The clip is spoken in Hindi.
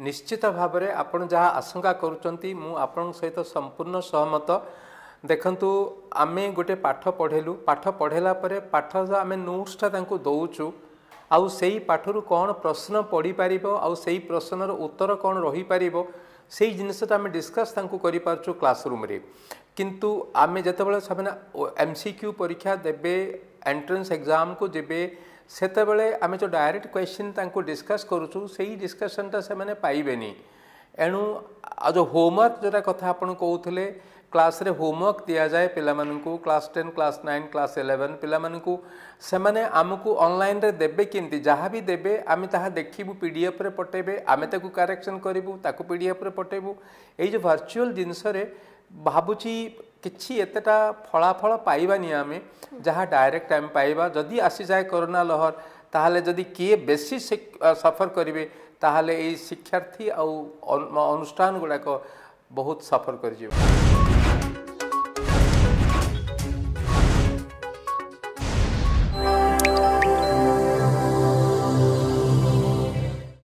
ନିଶ୍ଚିତ ଭାବରେ ଆପଣ ଯାହା ଆଶଙ୍କା କରୁଛନ୍ତି ମୁଁ ଆପଣଙ୍କ ସହିତ ସମ୍ପୂର୍ଣ୍ଣ ସହମତ ଦେଖନ୍ତୁ ଆମେ ଗୋଟେ ପାଠ ପଢ଼ାଇଲୁ ପାଠ ପଢ଼ାଇଲା ପରେ ପାଠ ଆମେ ନୋଟ୍ସଟା ତାଙ୍କୁ ଦେଉଛୁ ଆଉ ସେଇ ପାଠରୁ କ'ଣ ପ୍ରଶ୍ନ ପଢ଼ିପାରିବ ଆଉ ସେଇ ପ୍ରଶ୍ନର ଉତ୍ତର କ'ଣ ରହିପାରିବ ସେଇ ଜିନିଷଟା ଆମେ ଡିସ୍କସ୍ ତାଙ୍କୁ କରିପାରୁଛୁ କ୍ଲାସରୁମ୍ରେ କିନ୍ତୁ ଆମେ ଯେତେବେଳେ ସେମାନେ ଏମ୍ ସି କ୍ୟୁ ପରୀକ୍ଷା ଦେବେ ଏଣ୍ଟ୍ରାନ୍ସ ଏକ୍ଜାମ୍କୁ ଯିବେ से आम जो डायरेक्ट क्वेश्चन डिस्कस करसन टा पाइबे एणु आज होमवर्क जो कथा आप कहते क्लास रे होमवर्क दि जाए पे class ten class nine class eleven पाने आमको अनलाइन देवे कमी जहाँ भी देवे आम ताबू पी डी एफ रे पठेबे आम कारेक्शन करूँ ताक पी डी एफ रे पठेबू ये भर्चुआल जिनसरे भावुची किसी एतटा फलाफल पाइबानी आम जहाँ डायरेक्ट आम पाइबा जदि आसी जाए कोरोना लहर ताल जदि किए बेसी सफर करेंगे ताल ये शिक्षार्थी आ अनुष्ठान गुड़ाक बहुत सफर कर